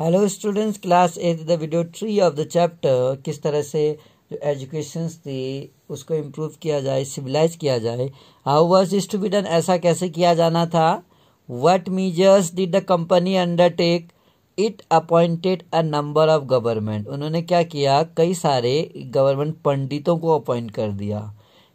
hello students class eight the video three of the chapter किस तरह से जो एजुकेशन थी उसको इम्प्रूव किया जाए सिविलाइज किया जाए how was is to be done ऐसा कैसे किया जाना था what measures did the company undertake it appointed a number of government उन्होंने क्या किया कई सारे गवर्नमेंट पंडितों को अपॉइंट कर दिया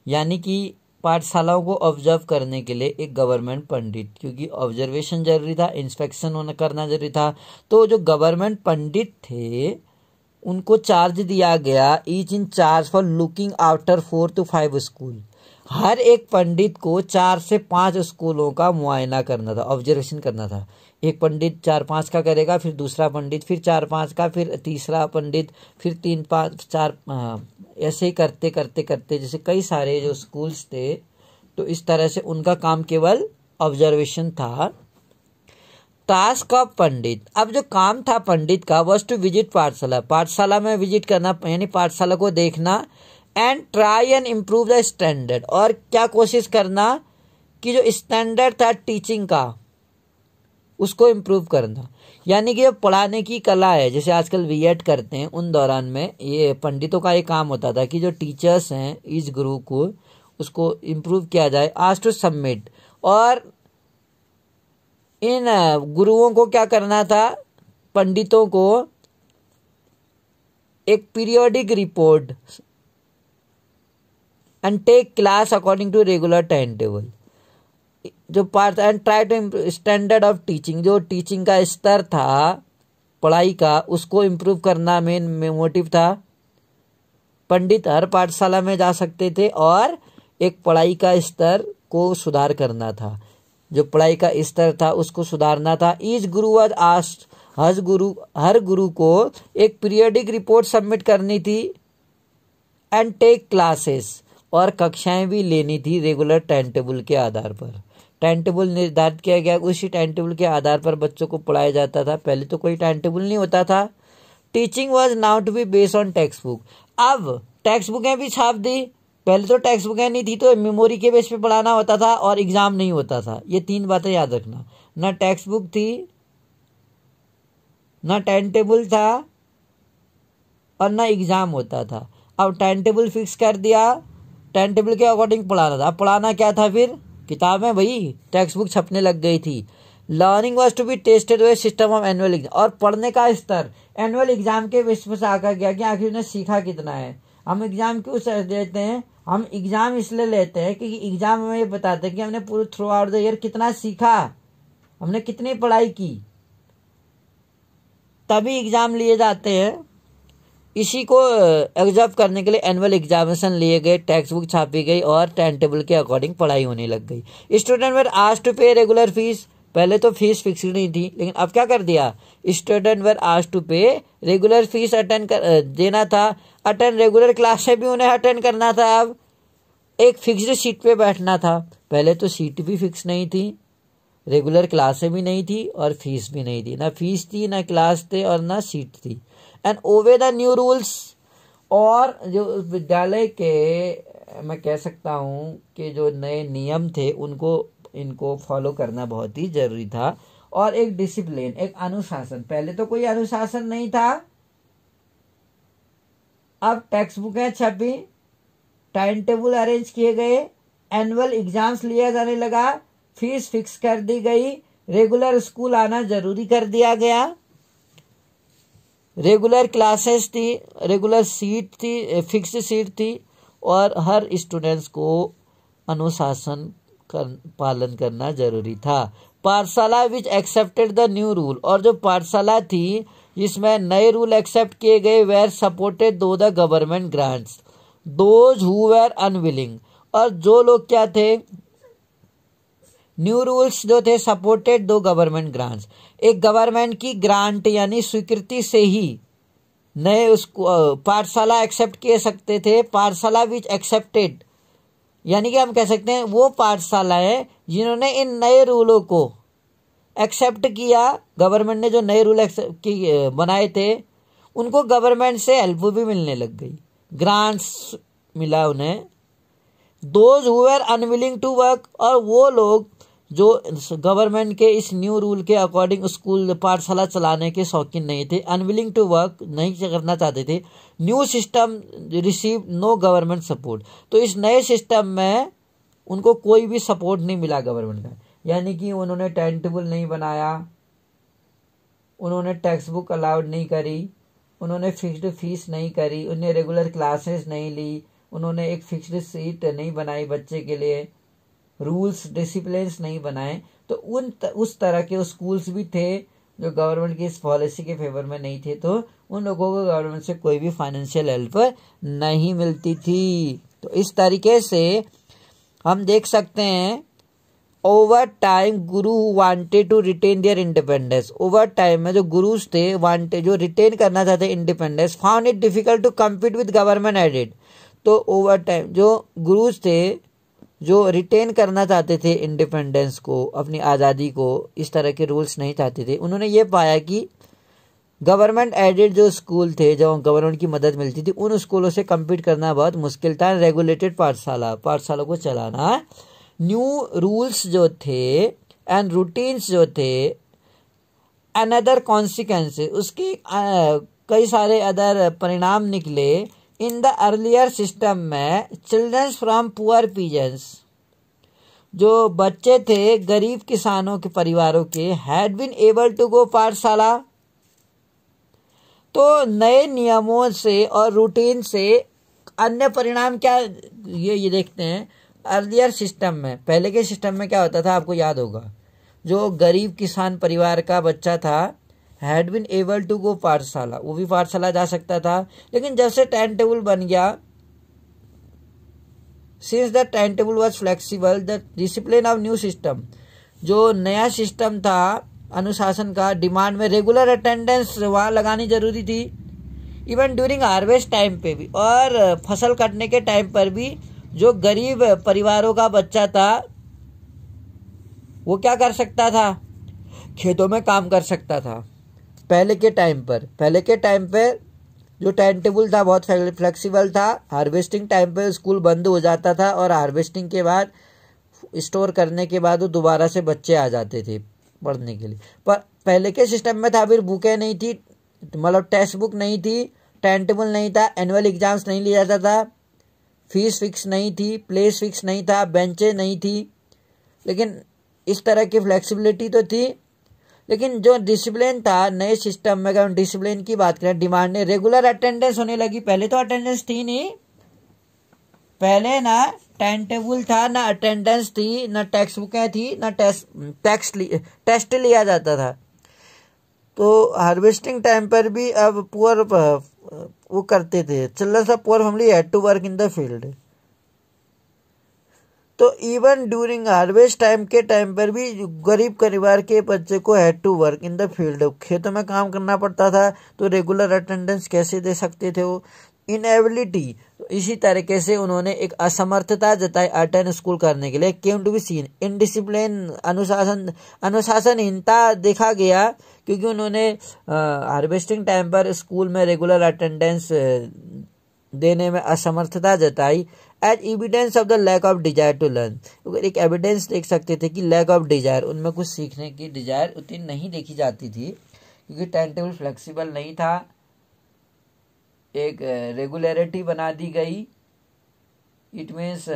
यानी कि पाठशालाओं को ऑब्जर्व करने के लिए एक गवर्नमेंट पंडित क्योंकि ऑब्जर्वेशन जरूरी था इंस्पेक्शन होना करना जरूरी था तो जो गवर्नमेंट पंडित थे उनको चार्ज दिया गया each in charge for looking after four to five school हर एक पंडित को चार से पांच स्कूलों का मुआयना करना था ऑब्जर्वेशन करना था एक पंडित चार पाँच का करेगा फिर दूसरा पंडित फिर चार पाँच का फिर तीसरा पंडित फिर तीन पाँच चार ऐसे ही करते करते करते जैसे कई सारे जो स्कूल्स थे तो इस तरह से उनका काम केवल ऑब्जर्वेशन था टास्क ऑफ पंडित अब जो काम था पंडित का वॉज टू विजिट पाठशाला पाठशाला में विजिट करना यानी पाठशाला को देखना and try and improve the standard और क्या कोशिश करना कि जो स्टैंडर्ड था टीचिंग का उसको इम्प्रूव करना यानी कि पढ़ाने की कला है जैसे आजकल बी करते हैं उन दौरान में ये पंडितों का ये काम होता था कि जो टीचर्स हैं इस गुरु को उसको इम्प्रूव किया जाए आज टू तो सबमिट और इन गुरुओं को क्या करना था पंडितों को एक periodic report and take class according to regular time table जो part and try to standard of teaching जो टीचिंग का स्तर था पढ़ाई का उसको इम्प्रूव करना मेन मोटिव था पंडित हर पाठशाला में जा सकते थे और एक पढ़ाई का स्तर को सुधार करना था जो पढ़ाई का स्तर था उसको सुधारना था ईज गुरु आज आस्ट हज गुरु हर गुरु को एक पीरियडिक रिपोर्ट सबमिट करनी थी एंड टेक क्लासेस और कक्षाएं भी लेनी थी रेगुलर टाइम टेबल के आधार पर टाइम टेबल निर्धारित किया गया उसी टाइम टेबल के आधार पर बच्चों को पढ़ाया जाता था पहले तो कोई टाइम टेबल नहीं होता था teaching was now to be based on text book अब टेक्स्ट बुकें भी छाप दी पहले तो टेक्स्ट बुकें नहीं थी तो मेमोरी के बेस पे पढ़ाना होता था और एग्ज़ाम नहीं होता था ये तीन बातें याद रखना ना टेक्स्ट बुक थी ना टाइम टेबल था और ना एग्ज़ाम होता था अब टाइम टेबल फिक्स कर दिया टाइम टेबल के अकॉर्डिंग पढ़ाना था अब पढ़ाना क्या था फिर किताबें भाई टेक्स्ट बुक छपने लग गई थी learning was to be tested way system of annual exam और पढ़ने का स्तर एनुअल एग्जाम के विश्व से आका गया कि आखिर उन्हें सीखा कितना है हम एग्जाम क्यों देते हैं हम एग्जाम इसलिए लेते हैं क्योंकि एग्जाम हमें ये बताते हैं कि हमने पूरे थ्रू आउट द ईयर कितना सीखा हमने कितनी पढ़ाई की तभी एग्जाम लिए जाते हैं इसी को एग्जॉर्व uh, करने के लिए एनुअल एग्जामिनेशन लिए गए टेक्स्ट बुक छापी गई और टाइम टेबल के अकॉर्डिंग पढ़ाई होने लग गई स्टूडेंट वेर आज टू पे रेगुलर फीस पहले तो फीस फिक्स नहीं थी लेकिन अब क्या कर दिया स्टूडेंट वेर आज to pay regular fees attend कर uh, देना था अटेंड रेगुलर क्लास से भी उन्हें अटेंड करना था अब एक फिक्स्ड सीट पे बैठना था पहले तो सीट भी फिक्स नहीं थी रेगुलर क्लासें भी नहीं थी और फीस भी नहीं थी ना फीस थी ना क्लास थे और ना सीट थी and obey the new rules और जो विद्यालय के मैं कह सकता हूँ कि जो नए नियम थे उनको इनको फॉलो करना बहुत ही जरूरी था और एक डिसिप्लिन एक अनुशासन पहले तो कोई अनुशासन नहीं था अब टेक्स्ट बुक है छपी टाइम टेबल अरेंज किए गए एनुअल एग्जाम्स लिया जाने लगा फीस फिक्स कर दी गई रेगुलर स्कूल आना जरूरी कर दिया गया रेगुलर क्लासेस थी रेगुलर सीट थी फिक्स सीट थी और हर स्टूडेंट्स को अनुशासन कर पालन करना जरूरी था पाठशाला which accepted the new rule और जो पाठशाला थी जिसमें नए रूल एक्सेप्ट किए गए were supported through the government grants those who were unwilling और जो लोग क्या थे न्यू रूल्स जो थे सपोर्टेड दो गवर्नमेंट ग्रांट्स एक गवर्नमेंट की ग्रांट यानी स्वीकृति से ही नए उसको पाठशाला एक्सेप्ट किए सकते थे पाठशाला विच एक्सेप्टेड यानी कि हम कह सकते हैं वो पाठशालाएं जिन्होंने इन नए रूलों को एक्सेप्ट किया गवर्नमेंट ने जो नए रूल किए बनाए थे उनको गवर्नमेंट से हेल्प भी मिलने लग गई ग्रांट्स मिला उन्हें दोज हुर अनविलिंग टू वर्क और वो लोग जो गवर्नमेंट के इस न्यू रूल के अकॉर्डिंग स्कूल पाठशाला चलाने के शौकीन नहीं थे अनविलिंग टू वर्क नहीं करना चाहते थे new system receive no government support तो इस नए सिस्टम में उनको कोई भी सपोर्ट नहीं मिला गवर्नमेंट का यानी कि उन्होंने टाइम टेबल नहीं बनाया उन्होंने टेक्स्ट बुक अलाउड नहीं करी उन्होंने फिक्स्ड फीस नहीं करी उन्हें रेगुलर क्लासेस नहीं ली उन्होंने एक फिक्स्ड सीट नहीं बनाई बच्चे के लिए रूल्स डिसिप्लिन नहीं बनाए तो उन त, उस तरह के स्कूल्स भी थे जो गवर्नमेंट की इस पॉलिसी के फेवर में नहीं थे तो उन लोगों को गवर्नमेंट से कोई भी फाइनेंशियल हेल्प नहीं मिलती थी तो इस तरीके से हम देख सकते हैं over time guru wanted to retain their independence over time में जो गुरुज थे वांटेड जो रिटेन करना चाहते independence found it difficult to compete with government aided तो ओवर टाइम जो गुरुज थे जो रिटेन करना चाहते थे इंडिपेंडेंस को अपनी आज़ादी को इस तरह के रूल्स नहीं चाहते थे उन्होंने ये पाया कि गवर्नमेंट एडेड जो स्कूल थे जो गवर्नमेंट की मदद मिलती थी उन स्कूलों से कम्पीट करना बहुत मुश्किल था रेगुलेटेड पाठशाला पाठशाला को चलाना न्यू रूल्स जो थे एंड रूटीन्स जो थे अनदर कॉन्सिक्वेंस उसके कई सारे अदर परिणाम निकले इन द अर्लियर सिस्टम में चिल्ड्रंस फ्रॉम पुअर पीजेंस जो बच्चे थे गरीब किसानों के परिवारों के had been able to go pathshala तो नए नियमों से और रूटीन से अन्य परिणाम क्या ये ये देखते हैं अर्लियर सिस्टम में पहले के सिस्टम में क्या होता था आपको याद होगा जो गरीब किसान परिवार का बच्चा था had been able to go पाठशाला वो भी पाठशाला जा सकता था लेकिन जब से टाइम टेबल बन गया since the time table was flexible the discipline of new system जो नया सिस्टम था अनुशासन का डिमांड में रेगुलर अटेंडेंस वहाँ लगानी जरूरी थी इवन ड्यूरिंग हार्वेस्ट टाइम पे भी और फसल कटने के टाइम पर भी जो गरीब परिवारों का बच्चा था वो क्या कर सकता था खेतों में काम कर सकता था पहले के टाइम पर पहले के टाइम पर जो टाइम टेबल था बहुत फ्लेक्सिबल था हार्वेस्टिंग टाइम पर स्कूल बंद हो जाता था और हार्वेस्टिंग के बाद स्टोर करने के बाद वो दोबारा से बच्चे आ जाते थे पढ़ने के लिए पर पहले के सिस्टम में था फिर बुकें नहीं थी मतलब टेक्स्ट बुक नहीं थी टाइम टेबल नहीं था एनुअल एग्जाम्स नहीं लिया जाता था फीस फिक्स नहीं थी प्लेस फिक्स नहीं था बेंचें नहीं थी लेकिन इस तरह की फ्लेक्सिबिलिटी तो थी लेकिन जो डिसिप्लिन था नए सिस्टम में अगर हम डिसिप्लिन की बात करें डिमांड ने रेगुलर अटेंडेंस होने लगी पहले तो अटेंडेंस थी नहीं पहले ना टाइम टेबल था ना अटेंडेंस थी ना टेक्स्ट बुकें थी ना टेस्ट टेक्स्ट टेस्ट लिया जाता था तो हार्वेस्टिंग टाइम पर भी अब पुअर वो करते थे रहा था poor family had to work in the field तो इवन ड्यूरिंग हार्वेस्ट टाइम के टाइम पर भी गरीब परिवार के बच्चे को had to work in the field खेतों में काम करना पड़ता था तो रेगुलर अटेंडेंस कैसे दे सकते थे वो इनएबिलिटी इसी तरीके से उन्होंने एक असमर्थता जताई अटेंड स्कूल करने के लिए came to be seen indiscipline अनुशासन अनुशासनहीनता देखा गया क्योंकि उन्होंने हार्वेस्टिंग टाइम पर स्कूल में रेगुलर अटेंडेंस देने में असमर्थता जताई as evidence of the lack of desire to learn एक एविडेंस देख सकते थे कि लैक ऑफ डिजायर उनमें कुछ सीखने की डिजायर उतनी नहीं देखी जाती थी क्योंकि टाइम टेबल फ्लेक्सीबल नहीं था एक रेगुलरिटी बना दी गई इट मीन्स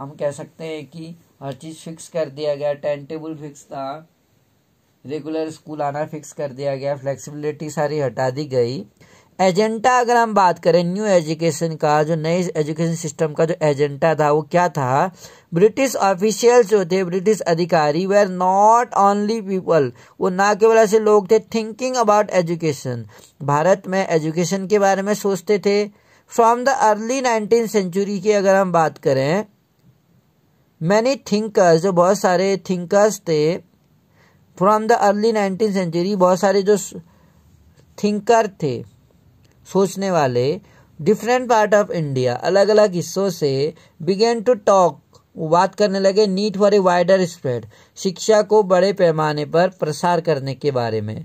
हम कह सकते हैं कि हर चीज़ फिक्स कर दिया गया टाइम टेबल फिक्स था रेगुलर स्कूल आना फिक्स कर दिया गया फ्लेक्सिबिलिटी सारी हटा दी गई एजेंडा अगर हम बात करें न्यू एजुकेशन का जो नए एजुकेशन सिस्टम का जो एजेंडा था वो क्या था ब्रिटिश ऑफिशियल जो थे ब्रिटिश अधिकारी वे आर नॉट ओनली पीपल वो ना केवल ऐसे लोग थे थिंकिंग अबाउट एजुकेशन भारत में एजुकेशन के बारे में सोचते थे from the early nineteen century की अगर हम बात करें मैनी थिंकर्स जो बहुत सारे थिंकर्स थे from the early nineteen century बहुत सारे जो थिंकर थे सोचने वाले डिफरेंट पार्ट ऑफ इंडिया अलग अलग हिस्सों से बिगेन टू टॉक बात करने लगे need for a wider spread शिक्षा को बड़े पैमाने पर प्रसार करने के बारे में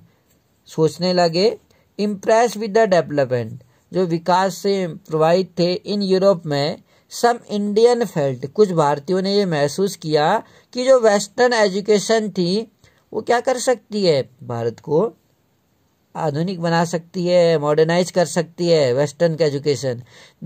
सोचने लगे इम्प्रेस विद द डेवलपमेंट जो विकास से प्रभावित थे इन यूरोप में सम इंडियन फेल्ट कुछ भारतीयों ने ये महसूस किया कि जो वेस्टर्न एजुकेशन थी वो क्या कर सकती है भारत को आधुनिक बना सकती है मॉडर्नाइज कर सकती है वेस्टर्न का एजुकेशन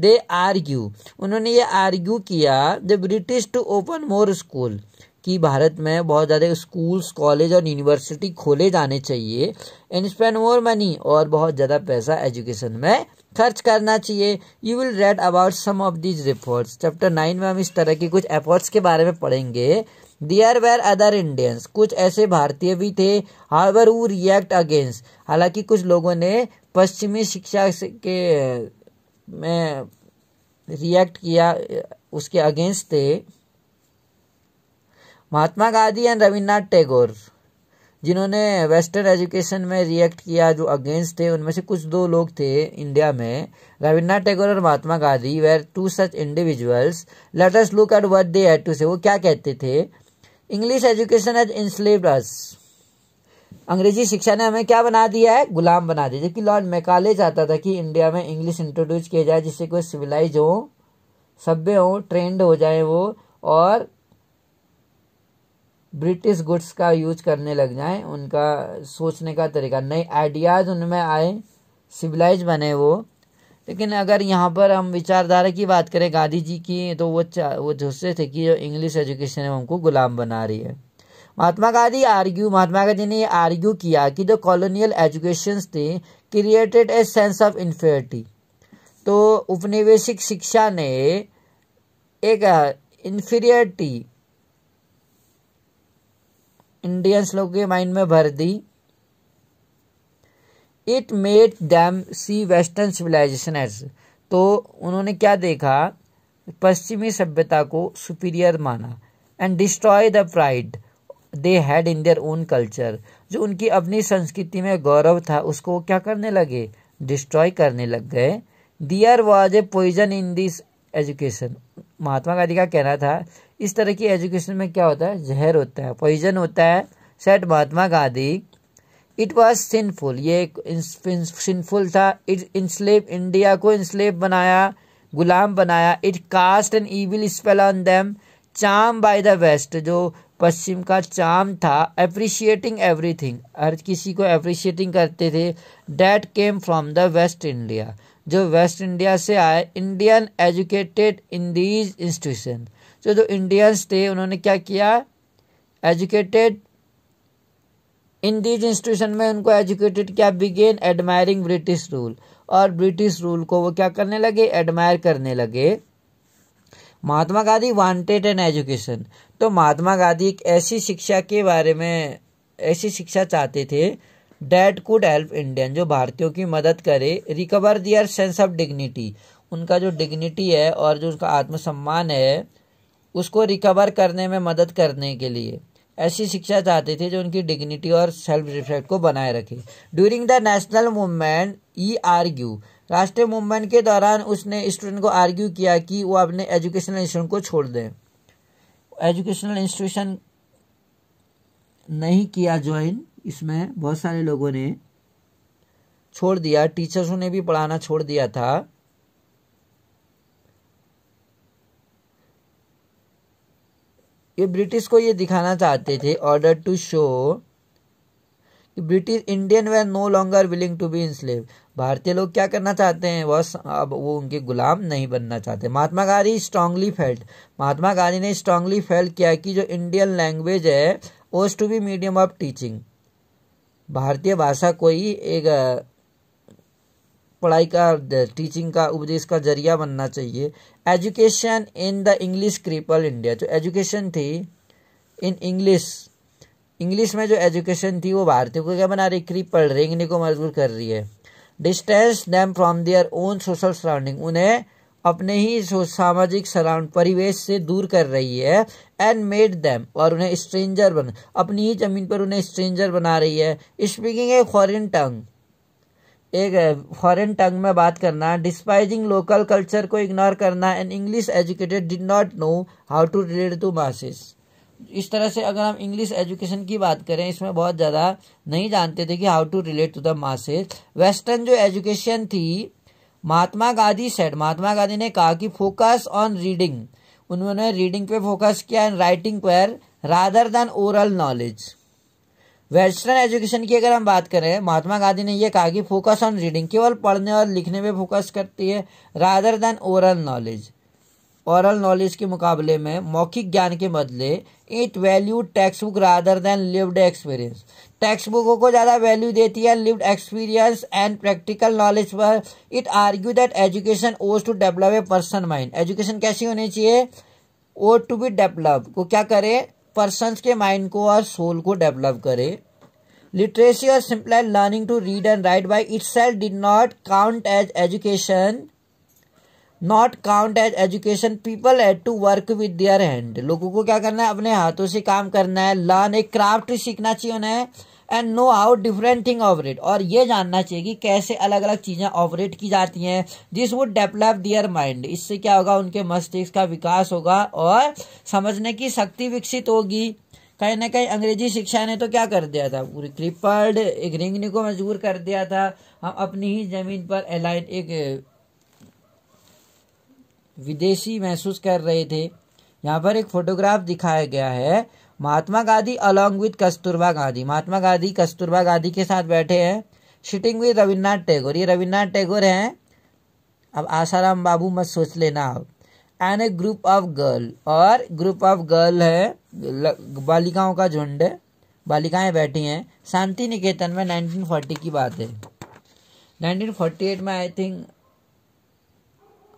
दे आर्ग्यू उन्होंने ये आर्ग्यू किया the British to open more school कि भारत में बहुत ज़्यादा स्कूल्स कॉलेज और यूनिवर्सिटी खोले जाने चाहिए एंड स्पेंड मोर मनी और बहुत ज़्यादा पैसा एजुकेशन में खर्च करना चाहिए you will read about some of these reports chapter nine में हम इस तरह के कुछ एफर्ट्स के बारे में पढ़ेंगे देयर वेर अदर इंडियंस कुछ ऐसे भारतीय भी थे हावर वो रिएक्ट अगेंस्ट हालांकि कुछ लोगों ने पश्चिमी शिक्षा के में रिएक्ट किया उसके अगेंस्ट थे महात्मा गांधी एंड रविन्द्रनाथ टैगोर जिन्होंने वेस्टर्न एजुकेशन में रिएक्ट किया जो अगेंस्ट थे उनमें से कुछ दो लोग थे इंडिया में रविन्द्रनाथ टैगोर और Mahatma Gandhi were two such individuals let us look at what they had to say वो क्या कहते थे इंग्लिश एजुकेशन एज इंस्लेव्ड अंग्रेजी शिक्षा ने हमें क्या बना दिया है गुलाम बना दिया जबकि लॉर्ड मैकाले चाहता था कि इंडिया में इंग्लिश इंट्रोड्यूस किया जाए जिससे कोई सिविलाइज हो सभ्य हो ट्रेंड हो जाए वो और ब्रिटिश गुड्स का यूज करने लग जाए उनका सोचने का तरीका नए आइडियाज उनमें आए सिविलाइज बने वो लेकिन अगर यहाँ पर हम विचारधारा की बात करें गांधी जी की तो वो वो झुस्से थे कि जो इंग्लिश एजुकेशन है उनको गुलाम बना रही है महात्मा गांधी आर्ग्यू महात्मा गांधी ने आर्ग्यू किया कि जो कॉलोनियल एजुकेशन थे created a sense of inferiority तो उपनिवेशिक शिक्षा ने एक इन्फीरियरिटी इंडियंस लोगों के माइंड में भर दी it made them see western civilization as तो उन्होंने क्या देखा पश्चिमी सभ्यता को सुपीरियर माना and destroy the pride they had in their own culture जो उनकी अपनी संस्कृति में गौरव था उसको क्या करने लगे डिस्ट्रॉय करने लग गए there was a poison in this education Mahatma Gandhi का कहना था इस तरह की एजुकेशन में क्या होता है जहर होता है पॉइजन होता है said Mahatma Gandhi it was sinful ये सिंफुल था इट इंस्लेव इंडिया को इंस्लेव बनाया गुलाम बनाया it cast an evil spell on them charm by the West जो पश्चिम का चाम था अप्रिशिएटिंग एवरीथिंग हर किसी को अप्रिशिएटिंग करते थे that came from the West India जो वेस्ट इंडिया से आए Indian educated in these institution जो जो इंडियंस थे उन्होंने क्या किया एजुकेटेड इन दीज इंस्टीट्यूशन में उनको एजुकेटेड क्या बिगेन एडमायरिंग ब्रिटिश रूल और ब्रिटिश रूल को वो क्या करने लगे एडमायर करने लगे Mahatma Gandhi wanted an education तो महात्मा गांधी एक ऐसी शिक्षा के बारे में ऐसी शिक्षा चाहते थे डैट कुड हेल्प इंडियन जो भारतीयों की मदद करे recover their sense of dignity उनका जो डिग्निटी है और जो उनका आत्मसम्मान है उसको रिकवर करने में मदद करने के लिए ऐसी शिक्षा चाहते थे जो उनकी डिग्निटी और सेल्फ रिस्पेक्ट को बनाए रखे during the national movement he argue राष्ट्रीय मूवमेंट के दौरान उसने स्टूडेंट को आर्ग्यू किया कि वो अपने एजुकेशनल इंस्टीट्यूशन को छोड़ दें एजुकेशनल इंस्टीट्यूशन नहीं किया ज्वाइन इसमें बहुत सारे लोगों ने छोड़ दिया टीचर्स ने भी पढ़ाना छोड़ दिया था ये ब्रिटिश को ये दिखाना चाहते थे ऑर्डर टू शो कि British Indian were no longer willing to be enslave भारतीय लोग क्या करना चाहते हैं वह अब वो उनके गुलाम नहीं बनना चाहते महात्मा गांधी स्ट्रांगली फेल्ट महात्मा गांधी ने स्ट्रांगली फेल किया कि जो इंडियन लैंग्वेज है वो to be medium of teaching भारतीय भाषा कोई एक पढ़ाई का टीचिंग का उपदेश का जरिया बनना चाहिए education in the English cripple India जो एजुकेशन थी इन इंग्लिश इंग्लिश में जो एजुकेशन थी वो भारतीयों को क्या बना रही क्रीपल रेंगने को मजबूर कर रही है distance them from their own social surrounding उन्हें अपने ही सामाजिक सराउंड परिवेश से दूर कर रही है एंड मेड देम और उन्हें स्ट्रेंजर बन अपनी ही जमीन पर उन्हें स्ट्रेंजर बना रही है स्पीकिंग ए फॉरिन टंग एक फॉरेन टंग में बात करना डिस्पाइजिंग लोकल कल्चर को इग्नोर करना and English educated did not know how to read to masses इस तरह से अगर हम इंग्लिश एजुकेशन की बात करें इसमें बहुत ज़्यादा नहीं जानते थे कि how to relate to the masses western जो एजुकेशन थी महात्मा गांधी सेड महात्मा गांधी ने कहा कि फोकस ऑन रीडिंग उन्होंने रीडिंग पे फोकस किया एंड राइटिंग पर rather than oral knowledge western education की अगर हम बात करें महात्मा गांधी ने यह कहा कि फोकस ऑन रीडिंग केवल पढ़ने और लिखने पे फोकस करती है rather than oral knowledge oral knowledge के मुकाबले में मौखिक ज्ञान के बदले it value text book rather than lived experience text बुकों को ज़्यादा वैल्यू देती है lived experience and practical knowledge पर it argue that education ought to develop a person mind एजुकेशन कैसी होनी चाहिए ओ टू बी डेवलप को क्या करे पर्सन के माइंड को और सोल को डेवलप करे लिटरेसी और simply learning to read and write by itself did not count as education not count as education people had to work with their hand लोगों को क्या करना है अपने हाथों से काम करना है लर्न एक क्राफ्ट सीखना चाहिए उन्हें and know how different thing operate और ये जानना चाहिए कि कैसे अलग अलग चीज़ें ऑपरेट की जाती हैं this would develop their mind इससे क्या होगा उनके मस्तिष्क का विकास होगा और समझने की शक्ति विकसित होगी कहीं ना कहीं अंग्रेजी शिक्षा ने तो क्या कर दिया था पूरी क्रिपर्ड एक रिंगनी को मजबूर कर दिया था हम अपनी ही जमीन पर एलाइन एक विदेशी महसूस कर रहे थे यहाँ पर एक फोटोग्राफ दिखाया गया है महात्मा गांधी अलॉन्ग विद कस्तूरबा गांधी महात्मा गांधी कस्तूरबा गांधी के साथ बैठे हैं शिटिंग विद रविन्द्रनाथ टैगोर ये रविन्द्रनाथ टैगोर हैं अब आसाराम बाबू मत सोच लेना आप and a group of girl और ग्रुप ऑफ गर्ल है बालिकाओं का झुंड बालिकाएं बैठी हैं शांति निकेतन में 1940 की बात है 1948 में आई थिंक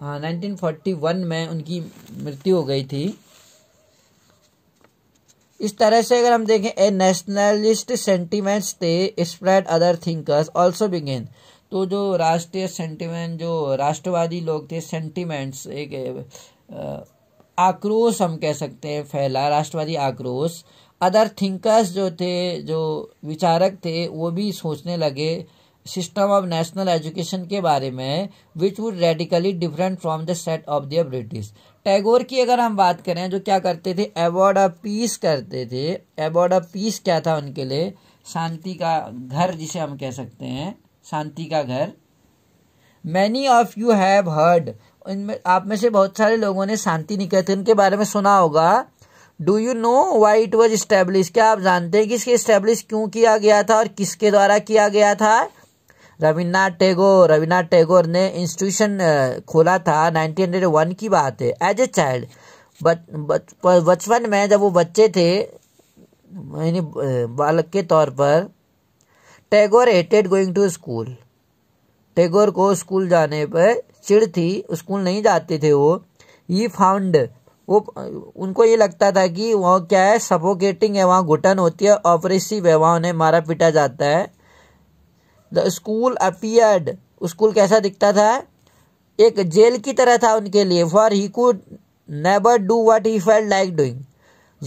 हाँ 1941 में उनकी मृत्यु हो गई थी इस तरह से अगर हम देखें a nationalist sentiments they spread other thinkers also began तो जो राष्ट्रीय सेंटीमेंट जो राष्ट्रवादी लोग थे सेंटीमेंट्स एक आक्रोश हम कह सकते हैं फैला राष्ट्रवादी आक्रोश अदर थिंकर्स जो थे जो विचारक थे वो भी सोचने लगे सिस्टम ऑफ नेशनल एजुकेशन के बारे में which would radically different from the set of the British Tagore की अगर हम बात करें जो क्या करते थे अवॉर्ड ऑफ पीस करते थे अवॉर्ड ऑफ पीस क्या था उनके लिए शांति का घर जिसे हम कह सकते हैं शांति का घर many of you have heard उनमें आप में से बहुत सारे लोगों ने शांति निकेतन के बारे में सुना होगा do you know why it was establish क्या आप जानते हैं कि इसके इस्टेब्लिश क्यों किया गया था और किसके द्वारा किया गया था रविन्द्रनाथ टैगोर रविन्द्रनाथ टैगोर ने इंस्टीट्यूशन खोला था 1901 की बात है एज ए चाइल्ड बचपन में जब वो बच्चे थे यानी बालक के तौर पर Tagore hated going to school Tagore को स्कूल जाने पर चिड़ थी स्कूल नहीं जाते थे वो ही फाउंड वो उनको ये लगता था कि वहाँ क्या है सफोकेटिंग है वहाँ घुटन होती है ऑपरेसिव है वहाँ उन्हें मारा पीटा जाता है द स्कूल अपियर्ड स्कूल कैसा दिखता था एक जेल की तरह था उनके लिए for he could never do what he felt like doing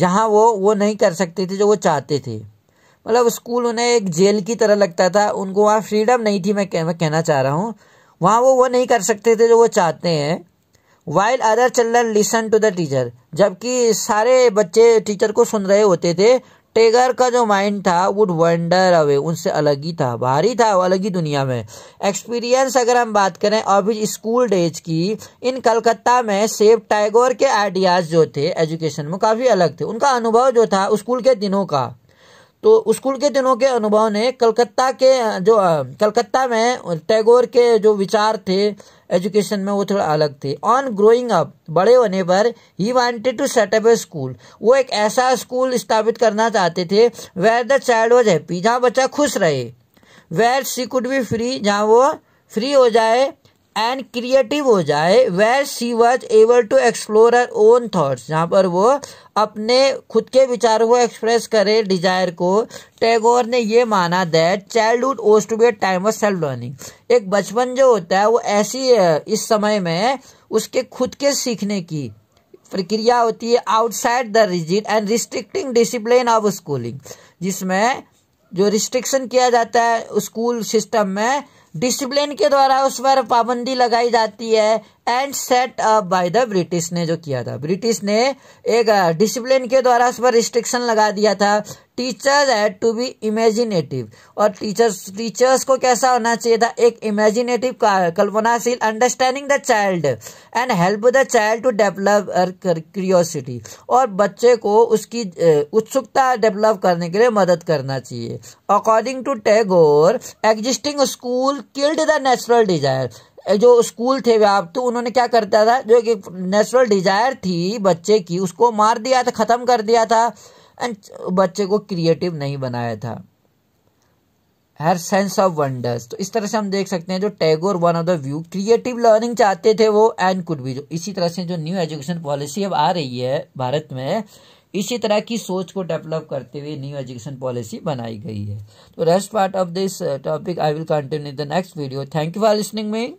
जहाँ वो वो नहीं कर सकते थे जो वो चाहते थे मतलब स्कूल उन्हें एक जेल की तरह लगता था उनको वहाँ फ्रीडम नहीं थी मैं कह, मैं कहना चाह रहा हूँ वहाँ वो वो नहीं कर सकते थे जो वो चाहते हैं while other children listen to the teacher जबकि सारे बच्चे टीचर को सुन रहे होते थे टेगर का जो माइंड था वुड वंडर अवे उनसे अलग ही था भारी था वो अलग ही दुनिया में एक्सपीरियंस अगर हम बात करें अभी स्कूल डेज की इन कलकत्ता में सेफ टैगोर के आइडियाज़ जो थे एजुकेशन में काफ़ी अलग थे उनका अनुभव जो था स्कूल के दिनों का तो स्कूल के दिनों के अनुभव ने कलकत्ता के जो कलकत्ता में टैगोर के जो विचार थे एजुकेशन में वो थोड़ा अलग थे ऑन ग्रोइंग अप बड़े होने पर he wanted to set up a school वो एक ऐसा स्कूल स्थापित करना चाहते थे where the child was happy जहाँ बच्चा खुश रहे where she could be free जहाँ वो फ्री हो जाए एंड क्रिएटिव हो जाए where she was able to explore her own thoughts जहाँ पर वो अपने खुद के विचारों को एक्सप्रेस करे डिजायर को टैगोर ने ये माना that childhood ought to be a time of self learning एक बचपन जो होता है वो ऐसी इस समय में उसके खुद के सीखने की प्रक्रिया होती है outside the rigid and restricting discipline of schooling जिसमें जो रिस्ट्रिक्शन किया जाता है स्कूल सिस्टम में डिसिप्लिन के द्वारा उस पर पाबंदी लगाई जाती है and set up by the British ने जो किया था ब्रिटिश ने एक डिसिप्लिन uh, के द्वारा उस पर रिस्ट्रिक्शन लगा दिया था teachers had to be imaginative और टीचर्स टीचर्स को कैसा होना चाहिए था एक इमेजिनेटिव कल्पनाशील understanding the child and help the child to develop curiosity और बच्चे को उसकी uh, उत्सुकता डेवलप करने के लिए मदद करना चाहिए according to Tagore existing school killed the natural desire जो स्कूल थे व्याप्त तो उन्होंने क्या करता था जो एक नेचुरल डिजायर थी बच्चे की उसको मार दिया था ख़त्म कर दिया था एंड बच्चे को क्रिएटिव नहीं बनाया था हर सेंस ऑफ वंडर्स तो इस तरह से हम देख सकते हैं जो Tagore one of the view creative learning चाहते थे वो एंड कुड भी जो इसी तरह से जो न्यू एजुकेशन पॉलिसी अब आ रही है भारत में इसी तरह की सोच को डेवलप करते हुए न्यू एजुकेशन पॉलिसी बनाई गई है तो rest part of this topic I will continue the next video thank you for listening me